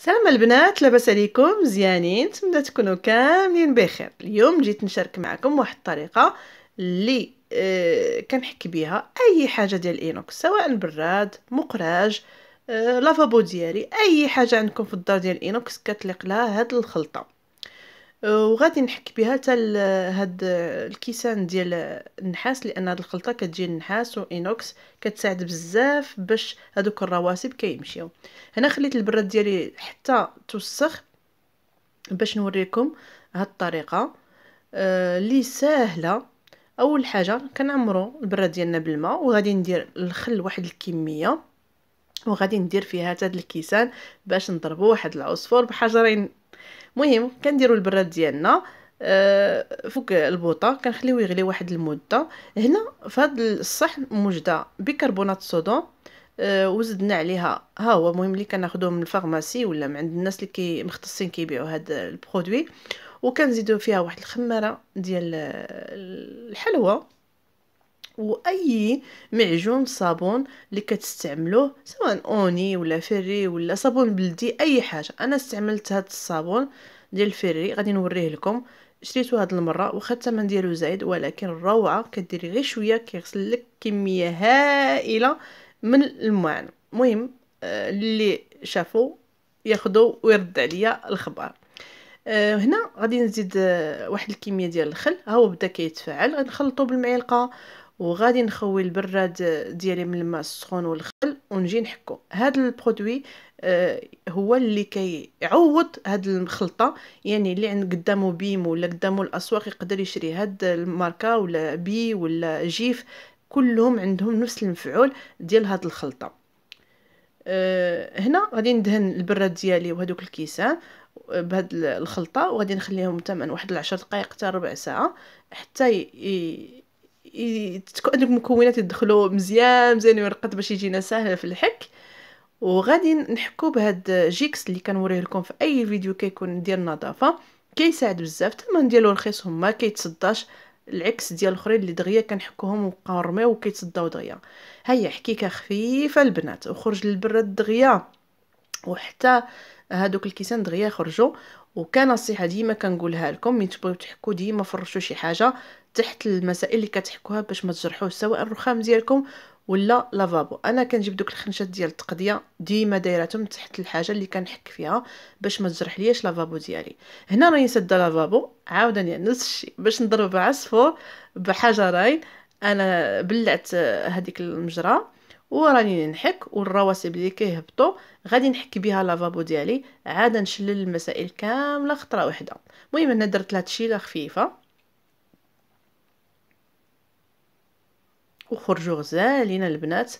سلام البنات لاباس عليكم مزيانين نتمنى تكونوا كاملين بخير اليوم جيت نشارك معكم واحد الطريقه اللي آه كنحكي بها اي حاجه ديال الاينوكس سواء براد مقراج آه لافابو ديالي اي حاجه عندكم في الدار ديال الاينوكس كتليق لها هذه الخلطه وغادي نحك بها حتى هاد الكيسان ديال النحاس لان هاد الخلطه كتجي النحاس وانوكس كتساعد بزاف باش هادوك الرواسب كيمشيو هنا خليت البراد ديالي حتى توسخ باش نوريكم هاد الطريقه اللي آه ساهله اول حاجه كنعمرو البراد ديالنا بالماء وغادي ندير الخل واحد الكميه وغادي ندير فيها هاد الكيسان باش نضربو واحد العصفور بحجرين مهم كنديروا البراد ديالنا آه، فوق البوطه كنخليوه يغلي واحد المده هنا في هذا الصحن موجده بيكربونات الصوديوم آه، وزدنا عليها ها هو المهم اللي كناخذوه من الفارماسي ولا من عند الناس اللي كي مختصين كيبيعوا هذا البرودوي وكنزيدو فيها واحد الخماره ديال الحلوى واي معجون صابون اللي كتستعملوه سواء اوني ولا فري ولا صابون بلدي اي حاجه انا استعملت هذا الصابون ديال فري غادي نوريه لكم شريته هاد المره واخا الثمن ديالو زايد ولكن روعه كديري غير شويه كيغسل لك كميه هائله من المعان المهم آه، اللي شافوا ياخذوا ويرد عليا الخبر آه، هنا غادي نزيد آه، واحد الكميه ديال الخل ها هو بدا كيتفاعل غنخلطو بالمعلقه وغادي نخوي البراد ديالي من الماء السخون والخل ونجي نحكو هاد البرودوي آه، هو اللي كيعوض هاد الخلطه يعني اللي عند قدامه بيم ولا قدامه الاسواق يقدر يشري هاد الماركه ولا بي ولا جيف كلهم عندهم نفس المفعول ديال هاد الخلطه آه، هنا غادي ندهن البراد ديالي وهذوك الكيسان آه، بهاد الخلطه وغادي نخليهم تمن واحد العشر دقائق حتى ربع ساعه حتى هذوك المكونات يدخلوا مزيان مزيان يرقد باش يجينا ساهل في الحك وغادي نحكو بهاد جيكس اللي كنوريه لكم في اي فيديو كيكون ديال النظافه كيساعد بزاف من ديالو رخيص هما كيتصداش العكس ديال الاخرين اللي دغيا كنحكوهم وبقاو رميو وكيتصداو دغيا هيا حكيكه خفيفه البنات وخرج للبرد دغيا وحتى هادوك الكيسان دغيا وكان نصيحه ديما كنقولها لكم من تبغيو تحكوا ديما فرشوا شي حاجه تحت المسائل اللي كتحكوها باش ما تجرحوش سواء الرخام ديالكم ولا لافابو انا كنجيب دوك الخنشات ديال التقضيه ديما دايرتهم تحت الحاجه اللي كنحك فيها باش ما تجرح ليش لافابو ديالي هنا راني ساده لافابو عاوداني نفس الشيء باش نضرب عصفور بحجرين انا بلعت هذيك المجره وراني نحك والرواسب اللي كيهبطوا غادي نحك بها لافابو ديالي عاد نشلل المسائل كامله خطره واحده المهم انا درت لها تشيله خفيفه وخرجوا غزالين البنات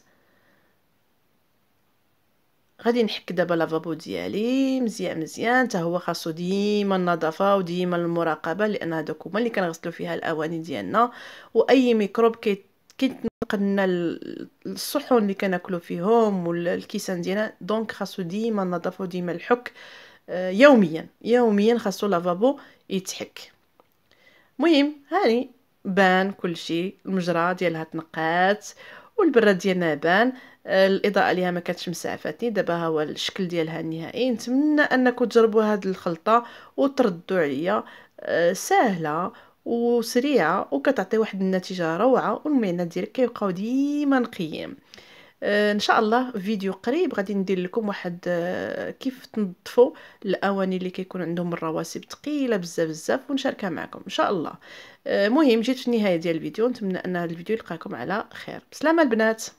غادي نحك دابا لافابو ديالي مزيان مزيان حتى هو خاصو ديما النظافه وديما المراقبه لان هذوك هما اللي كنغسلو فيها الاواني ديالنا واي ميكروب كيت كيتنقلنا الصحون اللي كناكلو فيهم والكيسان ديالنا دونك خاصو ديما النظافه وديما الحك آه، يوميا يوميا خاصو لافابو يتحك مهم هاني بان كل شيء المجرى ديالها تنقات والبراد ديالنا بان آه، الاضاءه ليها ما كانتش مسعفتني دابا ها هو الشكل ديالها النهائي نتمنى انكم تجربوا هذه الخلطه وتردوا عليا آه، سهله وسريعه وكتعطي واحد النتيجه روعه والمعنى ديالك كيبقاو ديما نقيين آه، ان شاء الله فيديو قريب غادي ندير لكم واحد آه، كيف تنظفوا الاواني اللي كيكون عندهم الرواسب ثقيله بزاف بزاف ونشاركها معكم ان شاء الله آه، مهم جيت في النهايه ديال الفيديو نتمنى ان الفيديو يلقاكم على خير بسلامه البنات